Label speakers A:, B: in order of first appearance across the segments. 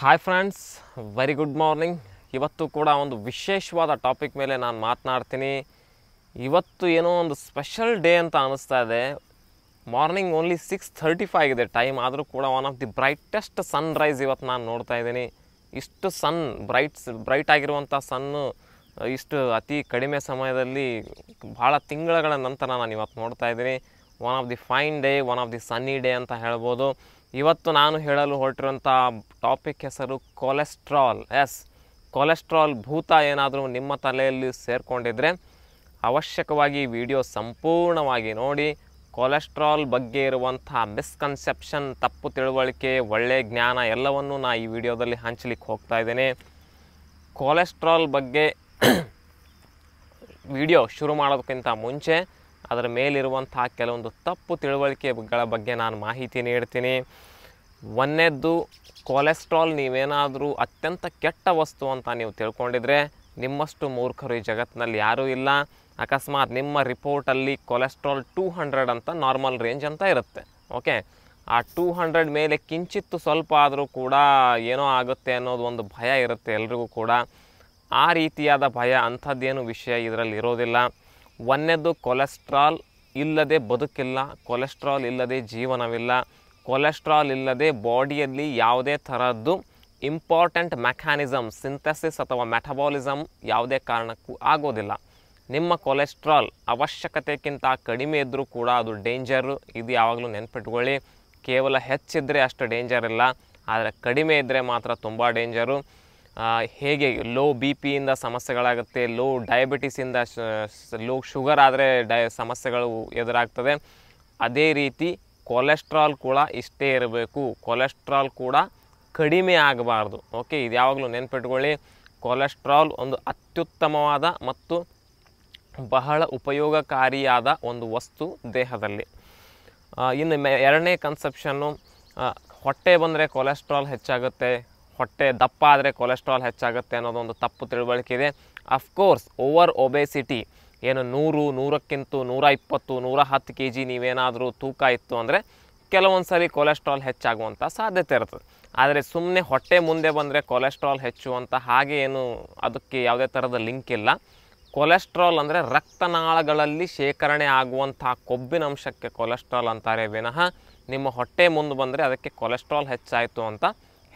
A: hi friends very good morning ಇವತ್ತು ಕೂಡ ಒಂದು ವಿಶೇಷವಾದ ಟಾಪಿಕ್ ಮೇಲೆ ನಾನು ಮಾತನಾಡ್ತೀನಿ ಇವತ್ತು ಏನೋ ಒಂದು ಸ್ಪೆಷಲ್ ಡೇ ಅಂತ ಅನ್ನಿಸ್ತಾ ಇದೆ morning only six thirty five ಇದೆ ಟೈಮ್ ಆದರೂ ಕೂಡ one of the brightest sunrise ಇವತ್ತು ನಾನು ನೋಡ್ತಾ ಇದ್ದೀನಿ ಇಷ್ಟು ಸನ್ ಬ್ರೈಟ್ಸ್ ಬ್ರೈಟ್ ಆಗಿರುವಂಥ ಸನ್ನು ಇಷ್ಟು ಅತಿ ಕಡಿಮೆ ಸಮಯದಲ್ಲಿ ಭಾಳ ತಿಂಗಳುಗಳ ನಂತರ ನಾನು ಇವತ್ತು ನೋಡ್ತಾ ಇದ್ದೀನಿ one of the fine day one of the sunny day ಅಂತ ಹೇಳ್ಬೋದು ಇವತ್ತು ನಾನು ಹೇಳಲು ಹೊರಟಿರುವಂಥ ಟಾಪಿಕ್ ಹೆಸರು ಕೊಲೆಸ್ಟ್ರಾಲ್ ಎಸ್ ಕೊಲೆಸ್ಟ್ರಾಲ್ ಭೂತ ಏನಾದರೂ ನಿಮ್ಮ ತಲೆಯಲ್ಲಿ ಸೇರಿಕೊಂಡಿದ್ರೆ ಅವಶ್ಯಕವಾಗಿ ವಿಡಿಯೋ ಸಂಪೂರ್ಣವಾಗಿ ನೋಡಿ ಕೊಲೆಸ್ಟ್ರಾಲ್ ಬಗ್ಗೆ ಇರುವಂಥ ಮಿಸ್ಕನ್ಸೆಪ್ಷನ್ ತಪ್ಪು ತಿಳುವಳಿಕೆ ಒಳ್ಳೆ ಜ್ಞಾನ ಎಲ್ಲವನ್ನು ನಾನು ಈ ವಿಡಿಯೋದಲ್ಲಿ ಹಂಚಲಿಕ್ಕೆ ಹೋಗ್ತಾ ಇದ್ದೇನೆ ಕೊಲೆಸ್ಟ್ರಾಲ್ ಬಗ್ಗೆ ವಿಡಿಯೋ ಶುರು ಮಾಡೋದಕ್ಕಿಂತ ಮುಂಚೆ ಅದರ ಮೇಲಿರುವಂಥ ಕೆಲವೊಂದು ತಪ್ಪು ತಿಳುವಳಿಕೆಗಳ ಬಗ್ಗೆ ನಾನು ಮಾಹಿತಿ ನೀಡ್ತೀನಿ ಒಂದನೇದ್ದು ಕೊಲೆಸ್ಟ್ರಾಲ್ ನೀವೇನಾದರೂ ಅತ್ಯಂತ ಕೆಟ್ಟ ವಸ್ತು ಅಂತ ನೀವು ತಿಳ್ಕೊಂಡಿದ್ರೆ ನಿಮ್ಮಷ್ಟು ಮೂರ್ಖರು ಈ ಜಗತ್ತಿನಲ್ಲಿ ಯಾರೂ ಇಲ್ಲ ಅಕಸ್ಮಾತ್ ನಿಮ್ಮ ರಿಪೋರ್ಟಲ್ಲಿ ಕೊಲೆಸ್ಟ್ರಾಲ್ ಟೂ ಹಂಡ್ರೆಡ್ ಅಂತ ನಾರ್ಮಲ್ ರೇಂಜ್ ಅಂತ ಇರುತ್ತೆ ಓಕೆ ಆ ಟೂ ಹಂಡ್ರೆಡ್ ಮೇಲೆ ಕಿಂಚಿತ್ತು ಸ್ವಲ್ಪ ಆದರೂ ಕೂಡ ಏನೋ ಆಗುತ್ತೆ ಅನ್ನೋದು ಒಂದು ಭಯ ಇರುತ್ತೆ ಎಲ್ರಿಗೂ ಕೂಡ ಆ ರೀತಿಯಾದ ಭಯ ಅಂಥದ್ದೇನು ವಿಷಯ ಇದರಲ್ಲಿ ಇರೋದಿಲ್ಲ ಒಂದನೇದು ಕೊಲೆಸ್ಟ್ರಾಲ್ ಇಲ್ಲದೆ ಬದುಕಿಲ್ಲ ಕೊಲೆಸ್ಟ್ರಾಲ್ ಇಲ್ಲದೆ ಜೀವನವಿಲ್ಲ ಕೊಲೆಸ್ಟ್ರಾಲ್ ಇಲ್ಲದೆ ಬಾಡಿಯಲ್ಲಿ ಯಾವುದೇ ಥರದ್ದು ಇಂಪಾರ್ಟೆಂಟ್ ಮೆಕ್ಯಾನಿಸಮ್ ಸಿಂಥಸಿಸ್ ಅಥವಾ ಮೆಟಬಾಲಿಸಮ್ ಯಾವುದೇ ಕಾರಣಕ್ಕೂ ಆಗೋದಿಲ್ಲ ನಿಮ್ಮ ಕೊಲೆಸ್ಟ್ರಾಲ್ ಅವಶ್ಯಕತೆಗಿಂತ ಕಡಿಮೆ ಇದ್ದರೂ ಕೂಡ ಅದು ಡೇಂಜರು ಇದು ಯಾವಾಗಲೂ ನೆನ್ಪಿಟ್ಕೊಳ್ಳಿ ಕೇವಲ ಹೆಚ್ಚಿದ್ರೆ ಅಷ್ಟು ಡೇಂಜರ್ ಇಲ್ಲ ಆದರೆ ಕಡಿಮೆ ಇದ್ದರೆ ಮಾತ್ರ ತುಂಬ ಡೇಂಜರು ಹೇಗೆ ಲೋ ಬಿ ಪಿಯಿಂದ ಸಮಸ್ಯೆಗಳಾಗುತ್ತೆ ಲೋ ಡಯಾಬಿಟಿಸಿಂದ ಲೋ ಶುಗರ್ ಆದರೆ ಡಯ ಸಮಸ್ಯೆಗಳು ಎದುರಾಗ್ತದೆ ಅದೇ ರೀತಿ ಕೊಲೆಸ್ಟ್ರಾಲ್ ಕೂಡ ಇಷ್ಟೇ ಇರಬೇಕು ಕೊಲೆಸ್ಟ್ರಾಲ್ ಕೂಡ ಕಡಿಮೆ ಆಗಬಾರ್ದು ಓಕೆ ಇದು ಯಾವಾಗಲೂ ನೆನ್ಪಿಟ್ಕೊಳ್ಳಿ ಕೊಲೆಸ್ಟ್ರಾಲ್ ಒಂದು ಅತ್ಯುತ್ತಮವಾದ ಮತ್ತು ಬಹಳ ಉಪಯೋಗಕಾರಿಯಾದ ಒಂದು ವಸ್ತು ದೇಹದಲ್ಲಿ ಇನ್ನು ಎರಡನೇ ಕನ್ಸೆಪ್ಷನ್ನು ಹೊಟ್ಟೆ ಬಂದರೆ ಕೊಲೆಸ್ಟ್ರಾಲ್ ಹೆಚ್ಚಾಗುತ್ತೆ ಹೊಟ್ಟೆ ದಪ್ಪ ಆದರೆ ಕೊಲೆಸ್ಟ್ರಾಲ್ ಹೆಚ್ಚಾಗುತ್ತೆ ಅನ್ನೋದೊಂದು ತಪ್ಪು ತಿಳುವಳಿಕೆ ಇದೆ ಅಫ್ಕೋರ್ಸ್ ಓವರ್ ಒಬೆಸಿಟಿ ಏನು ನೂರು ನೂರಕ್ಕಿಂತ ನೂರ ಇಪ್ಪತ್ತು ನೂರ ಹತ್ತು ಕೆ ಜಿ ನೀವೇನಾದರೂ ತೂಕ ಇತ್ತು ಅಂದರೆ ಕೆಲವೊಂದು ಸರಿ ಕೊಲೆಸ್ಟ್ರಾಲ್ ಹೆಚ್ಚಾಗುವಂಥ ಸಾಧ್ಯತೆ ಇರ್ತದೆ ಆದರೆ ಸುಮ್ಮನೆ ಹೊಟ್ಟೆ ಮುಂದೆ ಬಂದರೆ ಕೊಲೆಸ್ಟ್ರಾಲ್ ಹೆಚ್ಚು ಅಂತ ಹಾಗೆ ಏನು ಅದಕ್ಕೆ ಯಾವುದೇ ಥರದ ಲಿಂಕ್ ಇಲ್ಲ ಕೊಲೆಸ್ಟ್ರಾಲ್ ಅಂದರೆ ರಕ್ತನಾಳಗಳಲ್ಲಿ ಶೇಖರಣೆ ಆಗುವಂಥ ಕೊಬ್ಬಿನ ಅಂಶಕ್ಕೆ ಕೊಲೆಸ್ಟ್ರಾಲ್ ಅಂತಾರೆ ವಿನಃ ನಿಮ್ಮ ಹೊಟ್ಟೆ ಮುಂದೆ ಬಂದರೆ ಅದಕ್ಕೆ ಕೊಲೆಸ್ಟ್ರಾಲ್ ಹೆಚ್ಚಾಯಿತು ಅಂತ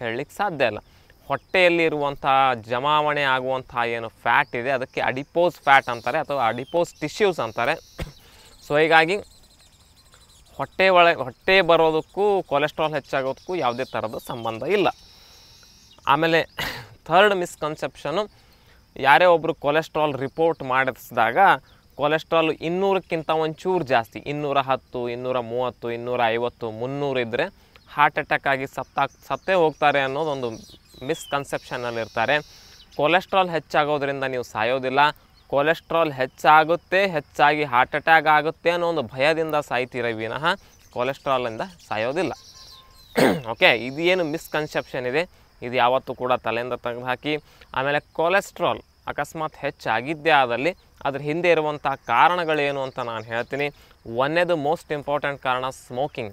A: ಹೇಳಲಿಕ್ಕೆ ಸಾಧ್ಯ ಇಲ್ಲ ಹೊಟ್ಟೆಯಲ್ಲಿರುವಂಥ ಜಮಾವಣೆ ಆಗುವಂಥ ಏನು ಫ್ಯಾಟ್ ಇದೆ ಅದಕ್ಕೆ ಅಡಿಪೋಸ್ ಫ್ಯಾಟ್ ಅಂತಾರೆ ಅಥವಾ ಅಡಿಪೋಸ್ ಟಿಶ್ಯೂಸ್ ಅಂತಾರೆ ಸೊ ಹೀಗಾಗಿ ಹೊಟ್ಟೆ ಒಳ ಹೊಟ್ಟೆ ಬರೋದಕ್ಕೂ ಕೊಲೆಸ್ಟ್ರಾಲ್ ಹೆಚ್ಚಾಗೋದಕ್ಕೂ ಯಾವುದೇ ಥರದ ಸಂಬಂಧ ಇಲ್ಲ ಆಮೇಲೆ ಥರ್ಡ್ ಮಿಸ್ಕನ್ಸೆಪ್ಷನು ಯಾರೇ ಒಬ್ಬರು ಕೊಲೆಸ್ಟ್ರಾಲ್ ರಿಪೋರ್ಟ್ ಮಾಡಿಸಿದಾಗ ಕೊಲೆಸ್ಟ್ರಾಲ್ ಇನ್ನೂರಕ್ಕಿಂತ ಒಂಚೂರು ಜಾಸ್ತಿ ಇನ್ನೂರ ಹತ್ತು ಇನ್ನೂರ ಮೂವತ್ತು ಇನ್ನೂರ ಐವತ್ತು ಮುನ್ನೂರು ಇದ್ದರೆ ಹಾರ್ಟ್ ಅಟ್ಯಾಕ್ ಆಗಿ ಸತ್ತಾಗ ಸತ್ತೇ ಹೋಗ್ತಾರೆ ಅನ್ನೋದೊಂದು ಇರ್ತಾರೆ ಕೊಲೆಸ್ಟ್ರಾಲ್ ಹೆಚ್ಚಾಗೋದ್ರಿಂದ ನೀವು ಸಾಯೋದಿಲ್ಲ ಕೊಲೆಸ್ಟ್ರಾಲ್ ಹೆಚ್ಚಾಗುತ್ತೆ ಹೆಚ್ಚಾಗಿ ಹಾರ್ಟ್ ಅಟ್ಯಾಕ್ ಆಗುತ್ತೆ ಅನ್ನೋ ಒಂದು ಭಯದಿಂದ ಸಾಯ್ತೀರ ವಿನಃ ಕೊಲೆಸ್ಟ್ರಾಲಿಂದ ಸಾಯೋದಿಲ್ಲ ಓಕೆ ಇದೇನು ಮಿಸ್ಕನ್ಸೆಪ್ಷನ್ ಇದೆ ಇದು ಯಾವತ್ತೂ ಕೂಡ ತಲೆಯಿಂದ ತೆಗೆದುಹಾಕಿ ಆಮೇಲೆ ಕೊಲೆಸ್ಟ್ರಾಲ್ ಅಕಸ್ಮಾತ್ ಹೆಚ್ಚಾಗಿದ್ದೇ ಆದಲ್ಲಿ ಅದ್ರ ಹಿಂದೆ ಇರುವಂಥ ಕಾರಣಗಳೇನು ಅಂತ ನಾನು ಹೇಳ್ತೀನಿ ಒಂದೇದು ಮೋಸ್ಟ್ ಇಂಪಾರ್ಟೆಂಟ್ ಕಾರಣ ಸ್ಮೋಕಿಂಗ್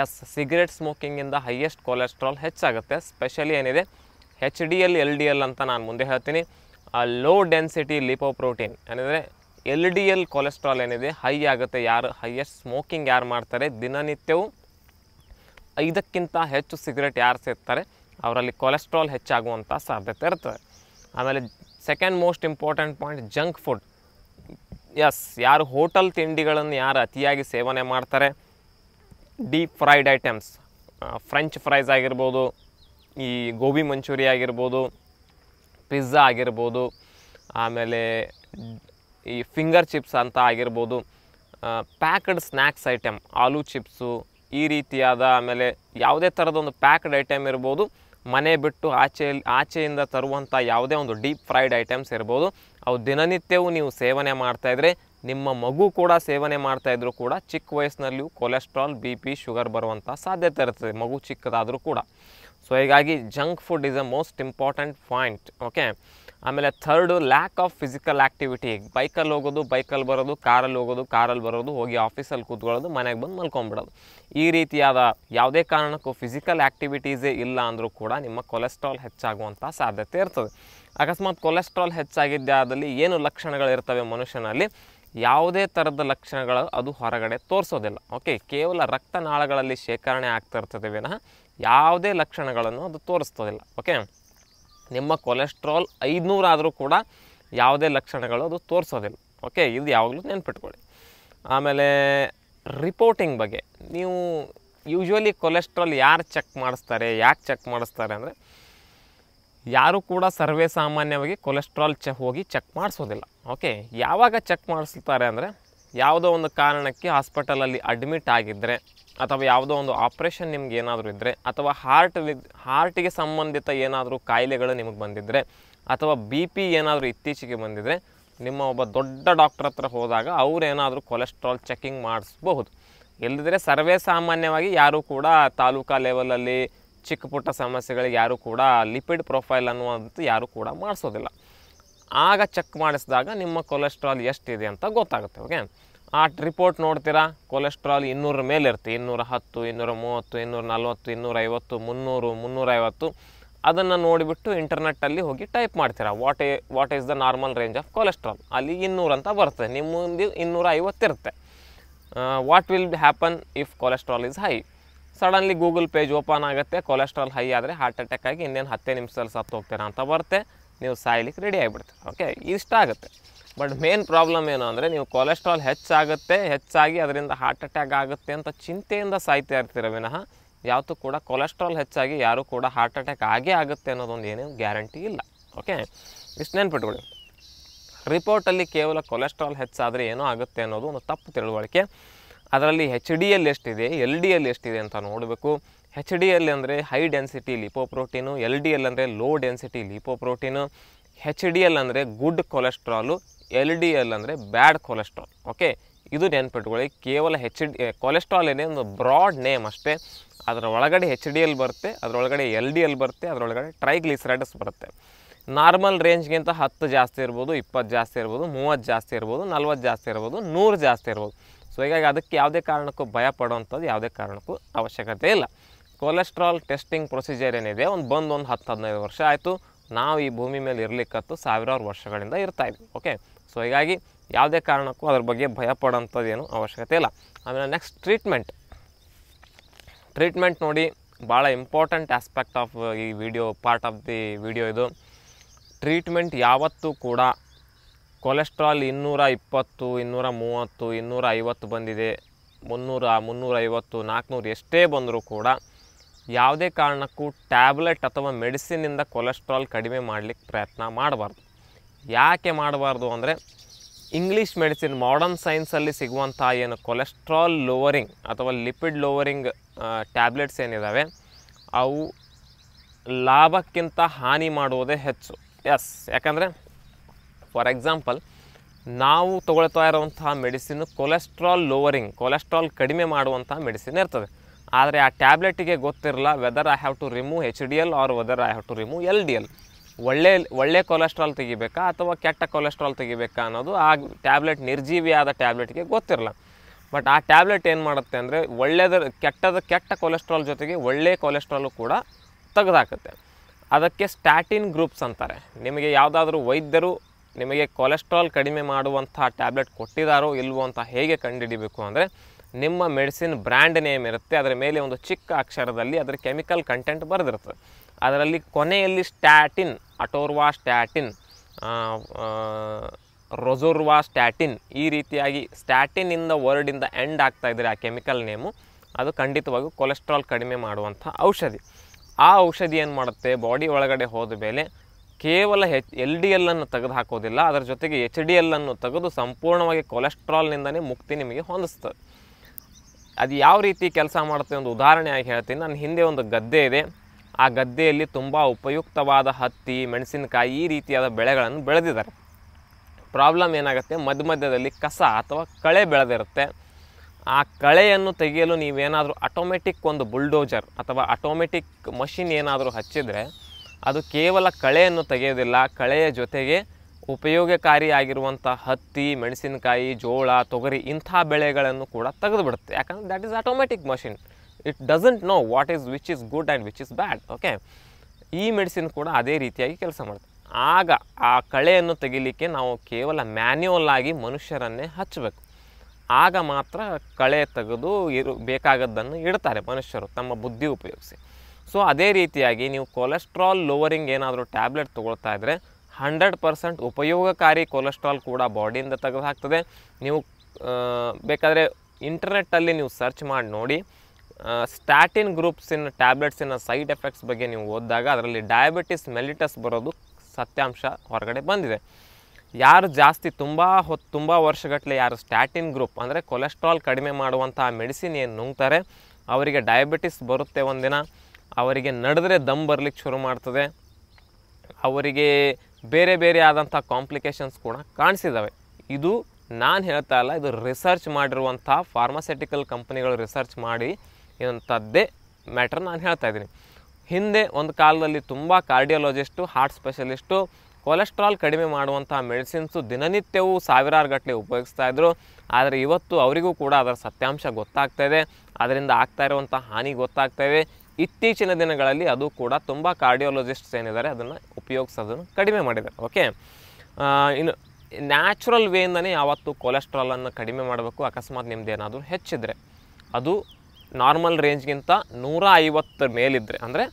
A: ಎಸ್ ಸಿಗರೇಟ್ ಸ್ಮೋಕಿಂಗಿಂದ ಹೈಯೆಸ್ಟ್ ಕೊಲೆಸ್ಟ್ರಾಲ್ ಹೆಚ್ಚಾಗುತ್ತೆ ಸ್ಪೆಷಲಿ ಏನಿದೆ H D L L D L ಅಂತ ನಾನು ಮುಂದೆ ಹೇಳ್ತೀನಿ ಲೋ ಡೆನ್ಸಿಟಿ ಲಿಪೋಪ್ರೋಟೀನ್ ಏನಂದರೆ ಎಲ್ ಡಿ ಎಲ್ ಕೊಲೆಸ್ಟ್ರಾಲ್ ಏನಿದೆ ಹೈ ಆಗುತ್ತೆ ಯಾರು ಹೈಯೆಸ್ಟ್ ಸ್ಮೋಕಿಂಗ್ ಯಾರು ಮಾಡ್ತಾರೆ ದಿನನಿತ್ಯವೂ ಐದಕ್ಕಿಂತ ಹೆಚ್ಚು ಸಿಗರೇಟ್ ಯಾರು ಸೇರ್ತಾರೆ ಅವರಲ್ಲಿ ಕೊಲೆಸ್ಟ್ರಾಲ್ ಹೆಚ್ಚಾಗುವಂಥ ಸಾಧ್ಯತೆ ಇರ್ತದೆ ಆಮೇಲೆ second most important point junk food yes ಯಾರು ಹೋಟೆಲ್ ತಿಂಡಿಗಳನ್ನು ಯಾರು ಅತಿಯಾಗಿ ಸೇವನೆ ಮಾಡ್ತಾರೆ deep fried items French fries ಆಗಿರ್ಬೋದು ಈ ಗೋಬಿ ಮಂಚೂರಿ ಆಗಿರ್ಬೋದು ಪಿಜ್ಜಾ ಆಗಿರ್ಬೋದು ಆಮೇಲೆ ಈ ಫಿಂಗರ್ ಚಿಪ್ಸ್ ಅಂತ ಆಗಿರ್ಬೋದು packed snacks item aloo chips ಈ ರೀತಿಯಾದ ಆಮೇಲೆ ಯಾವುದೇ ಥರದ ಒಂದು ಪ್ಯಾಕ್ಡ್ ಐಟಮ್ ಇರ್ಬೋದು ಮನೆ ಬಿಟ್ಟು ಆಚೆ ಆಚೆಯಿಂದ ತರುವಂಥ ಯಾವುದೇ ಒಂದು ಡೀಪ್ ಫ್ರೈಡ್ ಐಟಮ್ಸ್ ಇರ್ಬೋದು ಅವು ದಿನನಿತ್ಯವೂ ನೀವು ಸೇವನೆ ಮಾಡ್ತಾಯಿದ್ರೆ ನಿಮ್ಮ ಮಗು ಕೂಡ ಸೇವನೆ ಮಾಡ್ತಾ ಕೂಡ ಚಿಕ್ಕ ವಯಸ್ಸಿನಲ್ಲಿಯೂ ಕೊಲೆಸ್ಟ್ರಾಲ್ ಬಿ ಪಿ ಶುಗರ್ ಬರುವಂಥ ಸಾಧ್ಯತೆ ಇರ್ತದೆ ಮಗು ಚಿಕ್ಕದಾದರೂ ಕೂಡ ಸೊ ಹೀಗಾಗಿ junk food is a most important point okay ಆಮೇಲೆ third lack of physical activity ಬೈಕಲ್ಲಿ ಹೋಗೋದು ಬೈಕಲ್ಲಿ ಬರೋದು ಕಾರಲ್ಲಿ ಹೋಗೋದು ಕಾರಲ್ಲಿ ಬರೋದು ಹೋಗಿ ಆಫೀಸಲ್ಲಿ ಕೂತ್ಕೊಳ್ಳೋದು ಮನೆಗೆ ಬಂದು ಮಲ್ಕೊಂಬಿಡೋದು ಈ ರೀತಿಯಾದ ಯಾವುದೇ ಕಾರಣಕ್ಕೂ ಫಿಸಿಕಲ್ ಆ್ಯಕ್ಟಿವಿಟೀಸೇ ಇಲ್ಲ ಅಂದರೂ ಕೂಡ ನಿಮ್ಮ ಕೊಲೆಸ್ಟ್ರಾಲ್ ಹೆಚ್ಚಾಗುವಂಥ ಸಾಧ್ಯತೆ ಇರ್ತದೆ ಅಕಸ್ಮಾತ್ ಕೊಲೆಸ್ಟ್ರಾಲ್ ಹೆಚ್ಚಾಗಿದ್ದಾದಲ್ಲಿ ಆದಲ್ಲಿ ಏನು ಲಕ್ಷಣಗಳಿರ್ತವೆ ಮನುಷ್ಯನಲ್ಲಿ ಯಾವುದೇ ಥರದ ಲಕ್ಷಣಗಳು ಅದು ಹೊರಗಡೆ ತೋರಿಸೋದಿಲ್ಲ ಓಕೆ ಕೇವಲ ರಕ್ತನಾಳಗಳಲ್ಲಿ ಶೇಖರಣೆ ಆಗ್ತಾ ಇರ್ತದೆ ವಿನಃ ಯಾವುದೇ ಲಕ್ಷಣಗಳನ್ನು ಅದು ತೋರಿಸ್ತೋದಿಲ್ಲ ಓಕೆ ನಿಮ್ಮ ಕೊಲೆಸ್ಟ್ರಾಲ್ ಆದರೂ ಕೂಡ ಯಾವುದೇ ಲಕ್ಷಣಗಳು ಅದು ತೋರಿಸೋದಿಲ್ಲ ಓಕೆ ಇದು ಯಾವಾಗಲೂ ನೆನ್ಪಿಟ್ಕೊಳ್ಳಿ ಆಮೇಲೆ ರಿಪೋರ್ಟಿಂಗ್ ಬಗ್ಗೆ ನೀವು ಯೂಶ್ವಲಿ ಕೊಲೆಸ್ಟ್ರಾಲ್ ಯಾರು ಚೆಕ್ ಮಾಡಿಸ್ತಾರೆ ಯಾಕೆ ಚೆಕ್ ಮಾಡಿಸ್ತಾರೆ ಅಂದರೆ ಯಾರೂ ಕೂಡ ಸರ್ವೇ ಸಾಮಾನ್ಯವಾಗಿ ಕೊಲೆಸ್ಟ್ರಾಲ್ ಚೆ ಹೋಗಿ ಚೆಕ್ ಮಾಡಿಸೋದಿಲ್ಲ ಓಕೆ ಯಾವಾಗ ಚೆಕ್ ಮಾಡಿಸ್ತಾರೆ ಅಂದರೆ ಯಾವುದೋ ಒಂದು ಕಾರಣಕ್ಕೆ ಹಾಸ್ಪಿಟಲಲ್ಲಿ ಅಡ್ಮಿಟ್ ಆಗಿದ್ದರೆ ಅಥವಾ ಯಾವುದೋ ಒಂದು ಆಪ್ರೇಷನ್ ನಿಮ್ಗೆ ಏನಾದರೂ ಇದ್ದರೆ ಅಥವಾ ಹಾರ್ಟ್ ಹಾರ್ಟಿಗೆ ಸಂಬಂಧಿತ ಏನಾದರೂ ಕಾಯಿಲೆಗಳು ನಿಮಗೆ ಬಂದಿದ್ದರೆ ಅಥವಾ ಬಿ ಪಿ ಏನಾದರೂ ಇತ್ತೀಚೆಗೆ ಬಂದಿದ್ದರೆ ನಿಮ್ಮ ಒಬ್ಬ ದೊಡ್ಡ ಡಾಕ್ಟ್ರ್ ಹತ್ರ ಹೋದಾಗ ಅವರೇನಾದರೂ ಕೊಲೆಸ್ಟ್ರಾಲ್ ಚೆಕಿಂಗ್ ಮಾಡಿಸ್ಬಹುದು ಇಲ್ಲದಿದ್ದರೆ ಸರ್ವೇ ಸಾಮಾನ್ಯವಾಗಿ ಯಾರೂ ಕೂಡ ತಾಲೂಕಾ ಲೆವೆಲಲ್ಲಿ ಚಿಕ್ಕ ಪುಟ್ಟ ಸಮಸ್ಯೆಗಳಿಗೆ ಯಾರೂ ಕೂಡ ಲಿಪಿಡ್ ಪ್ರೊಫೈಲ್ ಅನ್ನುವಂಥದ್ದು ಯಾರೂ ಕೂಡ ಮಾಡಿಸೋದಿಲ್ಲ ಆಗ ಚೆಕ್ ಮಾಡಿಸಿದಾಗ ನಿಮ್ಮ ಕೊಲೆಸ್ಟ್ರಾಲ್ ಎಷ್ಟಿದೆ ಅಂತ ಗೊತ್ತಾಗುತ್ತೆ ಓಕೆ ಆ ರಿಪೋರ್ಟ್ ನೋಡ್ತೀರಾ ಕೊಲೆಸ್ಟ್ರಾಲ್ ಇನ್ನೂರ ಮೇಲೆ ಇರ್ತೀವಿ ಇನ್ನೂರ ಹತ್ತು ಇನ್ನೂರ ಮೂವತ್ತು ಇನ್ನೂರ ನಲ್ವತ್ತು ಇನ್ನೂರೈವತ್ತು ಮುನ್ನೂರು ಮುನ್ನೂರೈವತ್ತು ಅದನ್ನು ನೋಡಿಬಿಟ್ಟು ಇಂಟರ್ನೆಟ್ಟಲ್ಲಿ ಹೋಗಿ ಟೈಪ್ ಮಾಡ್ತೀರಾ what a what is the normal range of cholesterol ಅಲ್ಲಿ ಇನ್ನೂರು ಅಂತ ಬರ್ತದೆ ನಿಮ್ಮ ಮುಂದೆ ಇನ್ನೂರ ಐವತ್ತಿರುತ್ತೆ what will be happen if cholesterol is high suddenly Google page open ಆಗುತ್ತೆ ಕೊಲೆಸ್ಟ್ರಾಲ್ ಹೈ ಆದರೆ ಹಾರ್ಟ್ ಅಟ್ಯಾಕ್ ಆಗಿ ಇನ್ನೇನು ಹತ್ತೇ ನಿಮಿಷದಲ್ಲಿ ಸತ್ತು ಹೋಗ್ತೀರಾ ಅಂತ ಬರುತ್ತೆ ನೀವು ಸಾಯ್ಲಿಕ್ಕೆ ರೆಡಿ ಆಗಿಬಿಡ್ತೀರ ಓಕೆ ಇಷ್ಟ ಆಗುತ್ತೆ ಬಟ್ ಮೇನ್ ಪ್ರಾಬ್ಲಮ್ ಏನು ಅಂದರೆ ನೀವು ಕೊಲೆಸ್ಟ್ರಾಲ್ ಹೆಚ್ಚಾಗುತ್ತೆ ಹೆಚ್ಚಾಗಿ ಅದರಿಂದ ಹಾರ್ಟ್ ಅಟ್ಯಾಕ್ ಆಗುತ್ತೆ ಅಂತ ಚಿಂತೆಯಿಂದ ಸಾಯ್ತಾ ಇರ್ತೀರ ವಿನಃ ಯಾವತ್ತೂ ಕೂಡ ಕೊಲೆಸ್ಟ್ರಾಲ್ ಹೆಚ್ಚಾಗಿ ಯಾರೂ ಕೂಡ ಹಾರ್ಟ್ ಅಟ್ಯಾಕ್ ಆಗೇ ಆಗುತ್ತೆ ಅನ್ನೋದೊಂದು ಏನೇನು ಗ್ಯಾರಂಟಿ ಇಲ್ಲ ಓಕೆ ಇಷ್ಟು ನೆನ್ಪಿಟ್ಕೊಳ್ಳಿ ರಿಪೋರ್ಟಲ್ಲಿ ಕೇವಲ ಕೊಲೆಸ್ಟ್ರಾಲ್ ಹೆಚ್ಚಾದರೆ ಏನೋ ಆಗುತ್ತೆ ಅನ್ನೋದು ಒಂದು ತಪ್ಪು ತಿಳುವಳಿಕೆ ಅದರಲ್ಲಿ ಹೆಚ್ ಡಿ ಎಲ್ ಎಷ್ಟಿದೆ ಎಲ್ ಡಿ ಎಲ್ ಎಷ್ಟಿದೆ ಅಂತ ನೋಡಬೇಕು ಹೆಚ್ ಡಿ ಎಲ್ ಅಂದರೆ high density lipoprotein L D L ಅಂದರೆ low density lipoprotein H D L ಅಂದರೆ good cholesterol L D L ಅಂದರೆ ಬ್ಯಾಡ್ ಕೊಲೆಸ್ಟ್ರಾಲ್ ಓಕೆ ಇದು ನೆನ್ಪಿಟ್ಕೊಳ್ಳಿ ಕೇವಲ ಹೆಚ್ ಡಿ ಕೊಲೆಸ್ಟ್ರಾಲ್ ಏನೇ ಒಂದು ಬ್ರಾಡ್ ನೇಮ್ ಅಷ್ಟೇ ಅದರ ಒಳಗಡೆ ಹೆಚ್ ಡಿ ಎಲ್ ಬರುತ್ತೆ ಅದರೊಳಗಡೆ ಎಲ್ ಡಿ ಎಲ್ ಬರುತ್ತೆ ಅದರೊಳಗಡೆ ಟ್ರೈಗ್ಲಿಸರೈಡಸ್ ಬರುತ್ತೆ ನಾರ್ಮಲ್ ರೇಂಜ್ಗಿಂತ ಹತ್ತು ಜಾಸ್ತಿ ಇರ್ಬೋದು ಇಪ್ಪತ್ತು ಜಾಸ್ತಿ ಇರ್ಬೋದು ಮೂವತ್ತು ಜಾಸ್ತಿ ಇರ್ಬೋದು ನಲ್ವತ್ತು ಜಾಸ್ತಿ ಇರ್ಬೋದು ನೂರು ಜಾಸ್ತಿ ಇರ್ಬೋದು ಸೊ ಹೀಗಾಗಿ ಅದಕ್ಕೆ ಯಾವುದೇ ಕಾರಣಕ್ಕೂ ಭಯ ಪಡುವಂಥದ್ದು ಯಾವುದೇ ಕಾರಣಕ್ಕೂ ಅವಶ್ಯಕತೆ ಇಲ್ಲ ಕೊಲೆಸ್ಟ್ರಾಲ್ ಟೆಸ್ಟಿಂಗ್ ಪ್ರೊಸೀಜರ್ ಏನಿದೆ ಒಂದು ಬಂದು ಒಂದು ಹತ್ತು ಹದಿನೈದು ವರ್ಷ ಆಯಿತು ನಾವು ಈ ಭೂಮಿ ಮೇಲೆ ಇರಲಿಕ್ಕತ್ತು ಸಾವಿರಾರು ವರ್ಷಗಳಿಂದ ಇರ್ತಾ ಇದ್ವಿ ಓಕೆ ಸೊ ಹೀಗಾಗಿ ಯಾವುದೇ ಕಾರಣಕ್ಕೂ ಅದ್ರ ಬಗ್ಗೆ ಭಯ ಪಡೋಂಥದ್ದೇನು ಅವಶ್ಯಕತೆ ಇಲ್ಲ ಆಮೇಲೆ ನೆಕ್ಸ್ಟ್ ಟ್ರೀಟ್ಮೆಂಟ್ ಟ್ರೀಟ್ಮೆಂಟ್ ನೋಡಿ ಭಾಳ ಇಂಪಾರ್ಟೆಂಟ್ ಆಸ್ಪೆಕ್ಟ್ ಆಫ್ ಈ video part of the video ಇದು ಟ್ರೀಟ್ಮೆಂಟ್ ಯಾವತ್ತೂ ಕೂಡ ಕೊಲೆಸ್ಟ್ರಾಲ್ ಇನ್ನೂರ ಇಪ್ಪತ್ತು ಇನ್ನೂರ ಮೂವತ್ತು ಇನ್ನೂರ ಐವತ್ತು ಬಂದಿದೆ ಮುನ್ನೂರ ಮುನ್ನೂರೈವತ್ತು ನಾಲ್ಕುನೂರು ಎಷ್ಟೇ ಬಂದರೂ ಕೂಡ ಯಾವುದೇ ಕಾರಣಕ್ಕೂ ಟ್ಯಾಬ್ಲೆಟ್ ಅಥವಾ ಮೆಡಿಸಿನಿಂದ ಕೊಲೆಸ್ಟ್ರಾಲ್ ಕಡಿಮೆ ಮಾಡಲಿಕ್ಕೆ ಪ್ರಯತ್ನ ಮಾಡಬಾರ್ದು ಯಾಕೆ ಮಾಡಬಾರ್ದು ಅಂದರೆ ಇಂಗ್ಲೀಷ್ ಮೆಡಿಸಿನ್ ಮಾಡರ್ನ್ ಸೈನ್ಸಲ್ಲಿ ಸಿಗುವಂಥ ಏನು ಕೊಲೆಸ್ಟ್ರಾಲ್ ಲೋವರಿಂಗ್ ಅಥವಾ ಲಿಪಿಡ್ ಲೋವರಿಂಗ್ ಟ್ಯಾಬ್ಲೆಟ್ಸ್ ಏನಿದ್ದಾವೆ ಅವು ಲಾಭಕ್ಕಿಂತ ಹಾನಿ ಮಾಡುವುದೇ ಹೆಚ್ಚು ಎಸ್ ಯಾಕಂದರೆ ಫಾರ್ ಎಕ್ಸಾಂಪಲ್ ನಾವು ತೊಗೊಳ್ತಾ ಇರುವಂತಹ ಮೆಡಿಸಿನ್ ಕೊಲೆಸ್ಟ್ರಾಲ್ ಲೋವರಿಂಗ್ ಕೊಲೆಸ್ಟ್ರಾಲ್ ಕಡಿಮೆ ಮಾಡುವಂಥ ಮೆಡಿಸಿನ್ ಇರ್ತದೆ ಆದರೆ ಆ ಟ್ಯಾಬ್ಲೆಟಿಗೆ ಗೊತ್ತಿರಲ್ಲ whether I have to remove H D L or whether I have to remove L D L ಒಳ್ಳೆ ಒಳ್ಳೆ ಕೊಲೆಸ್ಟ್ರಾಲ್ ತೆಗಿಬೇಕಾ ಅಥವಾ ಕೆಟ್ಟ ಕೊಲೆಸ್ಟ್ರಾಲ್ ತೆಗಿಬೇಕಾ ಅನ್ನೋದು ಆ ಟ್ಯಾಬ್ಲೆಟ್ ನಿರ್ಜೀವಿಯಾದ ಟ್ಯಾಬ್ಲೆಟ್ಗೆ ಗೊತ್ತಿರಲ್ಲ ಬಟ್ ಆ ಟ್ಯಾಬ್ಲೆಟ್ ಏನು ಮಾಡುತ್ತೆ ಅಂದರೆ ಒಳ್ಳೆಯದ ಕೆಟ್ಟದ ಕೆಟ್ಟ ಕೊಲೆಸ್ಟ್ರಾಲ್ ಜೊತೆಗೆ ಒಳ್ಳೆಯ ಕೊಲೆಸ್ಟ್ರಾಲು ಕೂಡ ತೆಗೆದಾಕುತ್ತೆ ಅದಕ್ಕೆ ಸ್ಟ್ಯಾಟಿನ್ ಗ್ರೂಪ್ಸ್ ಅಂತಾರೆ ನಿಮಗೆ ಯಾವುದಾದ್ರೂ ವೈದ್ಯರು ನಿಮಗೆ ಕೊಲೆಸ್ಟ್ರಾಲ್ ಕಡಿಮೆ ಮಾಡುವಂಥ ಟ್ಯಾಬ್ಲೆಟ್ ಕೊಟ್ಟಿದ್ದಾರೋ ಇಲ್ವೋ ಅಂತ ಹೇಗೆ ಕಂಡುಹಿಡಿಬೇಕು ಅಂದರೆ ನಿಮ್ಮ ಮೆಡಿಸಿನ್ ಬ್ರ್ಯಾಂಡ್ ನೇಮ್ ಇರುತ್ತೆ ಅದರ ಮೇಲೆ ಒಂದು ಚಿಕ್ಕ ಅಕ್ಷರದಲ್ಲಿ ಅದರ ಕೆಮಿಕಲ್ ಕಂಟೆಂಟ್ ಬರೆದಿರ್ತದೆ ಅದರಲ್ಲಿ ಕೊನೆಯಲ್ಲಿ statin atorvastatin rosuvastatin ಈ ರೀತಿಯಾಗಿ ಸ್ಟ್ಯಾಟಿನಿಂದ ವರ್ಡಿಂದ ಎಂಡ್ ಆಗ್ತಾ ಇದ್ದರೆ ಆ ಕೆಮಿಕಲ್ ನೇಮು ಅದು ಖಂಡಿತವಾಗೂ ಕೊಲೆಸ್ಟ್ರಾಲ್ ಕಡಿಮೆ ಮಾಡುವಂಥ ಔಷಧಿ ಆ ಔಷಧಿ ಏನು ಮಾಡುತ್ತೆ ಬಾಡಿ ಒಳಗಡೆ ಹೋದ ಮೇಲೆ ಕೇವಲ ಹೆಚ್ ಎಲ್ ಡಿ ಎಲ್ಲನ್ನು ತೆಗೆದು ಹಾಕೋದಿಲ್ಲ ಅದರ ಜೊತೆಗೆ ಎಚ್ ಡಿ ಎಲ್ಲನ್ನು ತೆಗೆದು ಸಂಪೂರ್ಣವಾಗಿ ಕೊಲೆಸ್ಟ್ರಾಲ್ನಿಂದನೇ ಮುಕ್ತಿ ನಿಮಗೆ ಹೊಂದಿಸ್ತದೆ ಅದು ಯಾವ ರೀತಿ ಕೆಲಸ ಮಾಡುತ್ತೆ ಒಂದು ಉದಾಹರಣೆಯಾಗಿ ಹೇಳ್ತೀನಿ ನನ್ನ ಹಿಂದೆ ಒಂದು ಗದ್ದೆ ಇದೆ ಆ ಗದ್ದೆಯಲ್ಲಿ ತುಂಬ ಉಪಯುಕ್ತವಾದ ಹತ್ತಿ ಮೆಣಸಿನಕಾಯಿ ಈ ರೀತಿಯಾದ ಬೆಳೆಗಳನ್ನು ಬೆಳೆದಿದ್ದಾರೆ ಪ್ರಾಬ್ಲಮ್ ಏನಾಗುತ್ತೆ ಮಧ್ಯ ಮಧ್ಯದಲ್ಲಿ ಕಸ ಅಥವಾ ಕಳೆ ಬೆಳೆದಿರುತ್ತೆ ಆ ಕಳೆಯನ್ನು ತೆಗೆಯಲು ನೀವೇನಾದರೂ ಆಟೋಮೆಟಿಕ್ ಒಂದು ಬುಲ್ಡೋಜರ್ ಅಥವಾ ಆಟೋಮೆಟಿಕ್ ಮಷಿನ್ ಏನಾದರೂ ಹಚ್ಚಿದರೆ ಅದು ಕೇವಲ ಕಳೆಯನ್ನು ತೆಗೆಯೋದಿಲ್ಲ ಕಳೆಯ ಜೊತೆಗೆ ಉಪಯೋಗಕಾರಿಯಾಗಿರುವಂಥ ಹತ್ತಿ ಮೆಣಸಿನಕಾಯಿ ಜೋಳ ತೊಗರಿ ಇಂಥ ಬೆಳೆಗಳನ್ನು ಕೂಡ ತೆಗೆದುಬಿಡುತ್ತೆ ಯಾಕಂದರೆ that is automatic machine it doesn't know what is which is good and which is bad okay ಈ ಮೆಡಿಸಿನ್ ಕೂಡ ಅದೇ ರೀತಿಯಾಗಿ ಕೆಲಸ ಮಾಡುತ್ತೆ ಆಗ ಆ ಕಳೆಯನ್ನು ತೆಗಿಲಿಕ್ಕೆ ನಾವು ಕೇವಲ ಮ್ಯಾನ್ಯುವಲ್ ಆಗಿ ಮನುಷ್ಯರನ್ನೇ ಹಚ್ಚಬೇಕು ಆಗ ಮಾತ್ರ ಕಳೆ ತೆಗೆದು ಇರು ಬೇಕಾಗದ್ದನ್ನು ಇಡ್ತಾರೆ ಮನುಷ್ಯರು ತಮ್ಮ ಬುದ್ಧಿ ಉಪಯೋಗಿಸಿ ಸೊ ಅದೇ ರೀತಿಯಾಗಿ ನೀವು ಕೊಲೆಸ್ಟ್ರಾಲ್ ಲೋವರಿಂಗ್ ಏನಾದರೂ ಟ್ಯಾಬ್ಲೆಟ್ ತೊಗೊಳ್ತಾ ಇದ್ದರೆ ಹಂಡ್ರೆಡ್ ಪರ್ಸೆಂಟ್ ಉಪಯೋಗಕಾರಿ ಕೊಲೆಸ್ಟ್ರಾಲ್ ಕೂಡ ಬಾಡಿಯಿಂದ ತೆಗೆದುಹಾಕ್ತದೆ ನೀವು ಬೇಕಾದರೆ ಇಂಟರ್ನೆಟ್ಟಲ್ಲಿ ನೀವು ಸರ್ಚ್ ಮಾಡಿ ನೋಡಿ ಸ್ಟ್ಯಾಟಿನ್ ಗ್ರೂಪ್ಸಿನ ಟ್ಯಾಬ್ಲೆಟ್ಸಿನ ಸೈಡ್ ಎಫೆಕ್ಟ್ಸ್ ಬಗ್ಗೆ ನೀವು ಓದಿದಾಗ ಅದರಲ್ಲಿ ಡಯಾಬಿಟಿಸ್ ಮೆಲಿಟಸ್ ಬರೋದು ಸತ್ಯಾಂಶ ಹೊರಗಡೆ ಬಂದಿದೆ ಯಾರು ಜಾಸ್ತಿ ತುಂಬ ಹೊತ್ತು ತುಂಬ ವರ್ಷಗಟ್ಟಲೆ ಯಾರು ಸ್ಟ್ಯಾಟಿನ್ ಗ್ರೂಪ್ ಅಂದರೆ ಕೊಲೆಸ್ಟ್ರಾಲ್ ಕಡಿಮೆ ಮಾಡುವಂಥ ಮೆಡಿಸಿನ್ ಏನು ನುಂಗ್ತಾರೆ ಅವರಿಗೆ ಡಯಾಬಿಟಿಸ್ ಬರುತ್ತೆ ಒಂದಿನ ಅವರಿಗೆ ನಡೆದ್ರೆ ದಮ್ ಬರಲಿಕ್ಕೆ ಶುರು ಮಾಡ್ತದೆ ಅವರಿಗೆ ಬೇರೆ ಬೇರೆ ಆದಂಥ ಕಾಂಪ್ಲಿಕೇಶನ್ಸ್ ಕೂಡ ಕಾಣಿಸಿದ್ದಾವೆ ಇದು ನಾನು ಹೇಳ್ತಾ ಇಲ್ಲ ಇದು ರಿಸರ್ಚ್ ಮಾಡಿರುವಂಥ ಫಾರ್ಮಾಸ್ಯೂಟಿಕಲ್ ಕಂಪ್ನಿಗಳು ರಿಸರ್ಚ್ ಮಾಡಿ ಇಂಥದ್ದೇ ಮ್ಯಾಟ್ರ್ ನಾನು ಹೇಳ್ತಾ ಇದ್ದೀನಿ ಹಿಂದೆ ಒಂದು ಕಾಲದಲ್ಲಿ ತುಂಬ ಕಾರ್ಡಿಯಾಲಜಿಸ್ಟು ಹಾರ್ಟ್ ಸ್ಪೆಷಲಿಸ್ಟು ಕೊಲೆಸ್ಟ್ರಾಲ್ ಕಡಿಮೆ ಮಾಡುವಂಥ ಮೆಡಿಸಿನ್ಸು ದಿನನಿತ್ಯವೂ ಸಾವಿರಾರು ಗಟ್ಟಲೆ ಉಪಯೋಗಿಸ್ತಾ ಇದ್ದರು ಆದರೆ ಇವತ್ತು ಅವರಿಗೂ ಕೂಡ ಅದರ ಸತ್ಯಾಂಶ ಗೊತ್ತಾಗ್ತಾ ಇದೆ ಅದರಿಂದ ಆಗ್ತಾ ಇರುವಂಥ ಹಾನಿ ಗೊತ್ತಾಗ್ತಾ ಇತ್ತೀಚಿನ ದಿನಗಳಲ್ಲಿ ಅದು ಕೂಡ ತುಂಬ ಕಾರ್ಡಿಯೋಲಜಿಸ್ಟ್ಸ್ ಏನಿದ್ದಾರೆ ಅದನ್ನು ಉಪಯೋಗಿಸೋದನ್ನು ಕಡಿಮೆ ಮಾಡಿದ್ದಾರೆ ಓಕೆ ಇನ್ನು ನ್ಯಾಚುರಲ್ ವೇಯಿಂದನೇ ಯಾವತ್ತೂ ಕೊಲೆಸ್ಟ್ರಾಲನ್ನು ಕಡಿಮೆ ಮಾಡಬೇಕು ಅಕಸ್ಮಾತ್ ನಿಮ್ಮದೇನಾದರೂ ಹೆಚ್ಚಿದ್ರೆ ಅದು ನಾರ್ಮಲ್ ರೇಂಜ್ಗಿಂತ ನೂರ ಐವತ್ತರ ಮೇಲಿದ್ದರೆ ಅಂದರೆ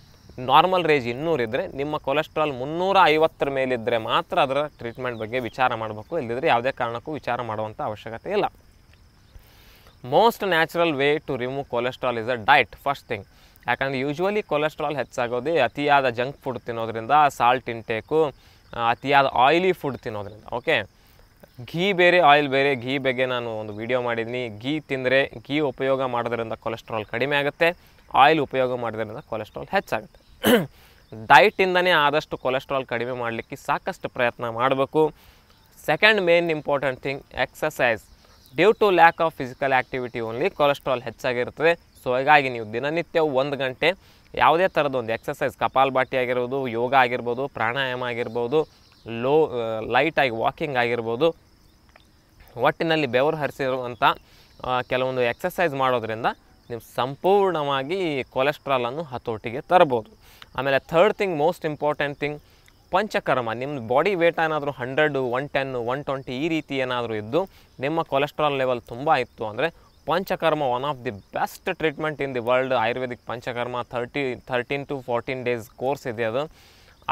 A: ನಾರ್ಮಲ್ ರೇಂಜ್ ಇನ್ನೂರಿದ್ದರೆ ನಿಮ್ಮ ಕೊಲೆಸ್ಟ್ರಾಲ್ ಮುನ್ನೂರ ಐವತ್ತರ ಮೇಲಿದ್ದರೆ ಮಾತ್ರ ಅದರ ಟ್ರೀಟ್ಮೆಂಟ್ ಬಗ್ಗೆ ವಿಚಾರ ಮಾಡಬೇಕು ಇಲ್ಲದಿದ್ದರೆ ಯಾವುದೇ ಕಾರಣಕ್ಕೂ ವಿಚಾರ ಮಾಡುವಂಥ ಅವಶ್ಯಕತೆ ಇಲ್ಲ most natural way to remove cholesterol is a diet first thing ಯಾಕಂದರೆ ಯೂಶ್ವಲಿ ಕೊಲೆಸ್ಟ್ರಾಲ್ ಹೆಚ್ಚಾಗೋದೇ ಅತಿಯಾದ ಜಂಕ್ ಫುಡ್ ತಿನ್ನೋದ್ರಿಂದ ಸಾಲ್ಟ್ ಇಂಟೇಕು ಅತಿಯಾದ ಆಯಿಲಿ ಫುಡ್ ತಿನ್ನೋದ್ರಿಂದ ಓಕೆ ಘೀ ಬೇರೆ ಆಯಿಲ್ ಬೇರೆ ಘೀ ಬಗ್ಗೆ ನಾನು ಒಂದು ವಿಡಿಯೋ ಮಾಡಿದ್ದೀನಿ ಘೀ ತಿಂದರೆ ಘೀ ಉಪಯೋಗ ಮಾಡೋದ್ರಿಂದ ಕೊಲೆಸ್ಟ್ರಾಲ್ ಕಡಿಮೆ ಆಗುತ್ತೆ ಆಯಿಲ್ ಉಪಯೋಗ ಮಾಡೋದ್ರಿಂದ ಕೊಲೆಸ್ಟ್ರಾಲ್ ಹೆಚ್ಚಾಗುತ್ತೆ ಡಯಟಿಂದನೇ ಆದಷ್ಟು ಕೊಲೆಸ್ಟ್ರಾಲ್ ಕಡಿಮೆ ಮಾಡಲಿಕ್ಕೆ ಸಾಕಷ್ಟು ಪ್ರಯತ್ನ ಮಾಡಬೇಕು second main important thing exercise due to lack of physical activity only cholesterol ಹೆಚ್ಚಾಗಿರ್ತದೆ ಸೊ ಹೀಗಾಗಿ ನೀವು ದಿನನಿತ್ಯ ಒಂದು ಗಂಟೆ ಯಾವುದೇ ಥರದ ಒಂದು ಎಕ್ಸಸೈಸ್ ಬಾಟಿ ಆಗಿರ್ಬೋದು ಯೋಗ ಆಗಿರ್ಬೋದು ಪ್ರಾಣಾಯಾಮ ಆಗಿರ್ಬೋದು ಲೋ ಲೈಟಾಗಿ ವಾಕಿಂಗ್ ಆಗಿರ್ಬೋದು ಒಟ್ಟಿನಲ್ಲಿ ಬೆವರು ಹರಿಸಿರುವಂಥ ಕೆಲವೊಂದು ಎಕ್ಸಸೈಸ್ ಮಾಡೋದ್ರಿಂದ ನೀವು ಸಂಪೂರ್ಣವಾಗಿ ಕೊಲೆಸ್ಟ್ರಾಲನ್ನು ಹತೋಟಿಗೆ ತರ್ಬೋದು ಆಮೇಲೆ third thing most important thing panchakarma ನಿಮ್ಮ ಬಾಡಿ ವೇಟ್ ಏನಾದರೂ hundred one ten one twenty ಈ ರೀತಿ ಏನಾದರೂ ಇದ್ದು ನಿಮ್ಮ ಕೊಲೆಸ್ಟ್ರಾಲ್ ಲೆವೆಲ್ ತುಂಬ ಇತ್ತು ಅಂದರೆ panchakarma one of the best treatment in the world Ayurvedic panchakarma thirty thirteen to fourteen days course ಇದೆ ಅದು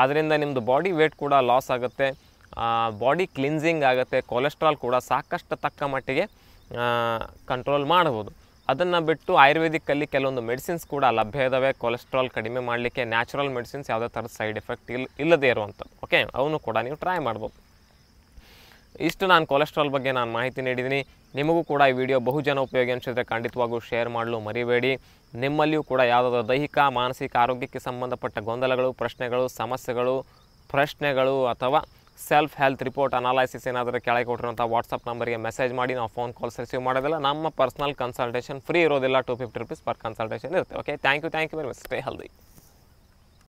A: ಅದರಿಂದ ನಿಮ್ಮದು ಬಾಡಿ ವೇಟ್ ಕೂಡ ಲಾಸ್ ಆಗುತ್ತೆ ಬಾಡಿ ಕ್ಲಿನ್ಸಿಂಗ್ ಆಗುತ್ತೆ ಕೊಲೆಸ್ಟ್ರಾಲ್ ಕೂಡ ಸಾಕಷ್ಟು ತಕ್ಕ ಮಟ್ಟಿಗೆ ಕಂಟ್ರೋಲ್ ಮಾಡ್ಬೋದು ಅದನ್ನು ಬಿಟ್ಟು ಆಯುರ್ವೇದಿಕ್ಕಲ್ಲಿ ಕೆಲವೊಂದು ಮೆಡಿಸಿನ್ಸ್ ಕೂಡ ಲಭ್ಯ ಇದ್ದಾವೆ ಕೊಲೆಸ್ಟ್ರಾಲ್ ಕಡಿಮೆ ಮಾಡಲಿಕ್ಕೆ ನ್ಯಾಚುರಲ್ ಮೆಡಿಸಿನ್ಸ್ ಯಾವುದೇ ಥರದ ಸೈಡ್ ಎಫೆಕ್ಟ್ ಇಲ್ಲ ಇಲ್ಲದೇ ಇರುವಂಥದ್ದು ಓಕೆ ಅವನು ಕೂಡ ನೀವು ಟ್ರೈ ಮಾಡ್ಬೋದು ಇಷ್ಟು ನಾನು ಕೊಲೆಸ್ಟ್ರಾಲ್ ಬಗ್ಗೆ ನಾನು ಮಾಹಿತಿ ನೀಡಿದ್ದೀನಿ ನಿಮಗೂ ಕೂಡ ಈ ವಿಡಿಯೋ ಬಹುಜನ ಉಪಯೋಗಿ ಅನಿಸಿದ್ರೆ ಖಂಡಿತವಾಗೂ ಶೇರ್ ಮಾಡಲು ಮರಿಬೇಡಿ ನಿಮ್ಮಲ್ಲಿಯೂ ಕೂಡ ಯಾವುದಾದ್ರೂ ದೈಹಿಕ ಮಾನಸಿಕ ಆರೋಗ್ಯಕ್ಕೆ ಸಂಬಂಧಪಟ್ಟ ಗೊಂದಲಗಳು ಪ್ರಶ್ನೆಗಳು ಸಮಸ್ಯೆಗಳು ಪ್ರಶ್ನೆಗಳು ಅಥವಾ ಸೆಲ್ಫ್ ಹೆಲ್ತ್ ರಿಪೋರ್ಟ್ ಅನಾಲಿಸಿಸ್ ಏನಾದರೂ ಕೆಳಗೆ ಕೊಟ್ಟಿರುವಂಥ ವಾಟ್ಸಪ್ ನಂಬರಿಗೆ ಮೆಸೇಜ್ ಮಾಡಿ ನಾವು ಫೋನ್ ಕಾಲ್ಸ್ ರಿಸೀವ್ ಮಾಡೋದಿಲ್ಲ ನಮ್ಮ ಪರ್ಸ್ನಲ್ ಕನ್ಸಲ್ಟೇಷನ್ ಫ್ರೀ ಇರೋದಿಲ್ಲ two fifty rupees per consultation ಇರುತ್ತೆ okay thank you thank you very much stay healthy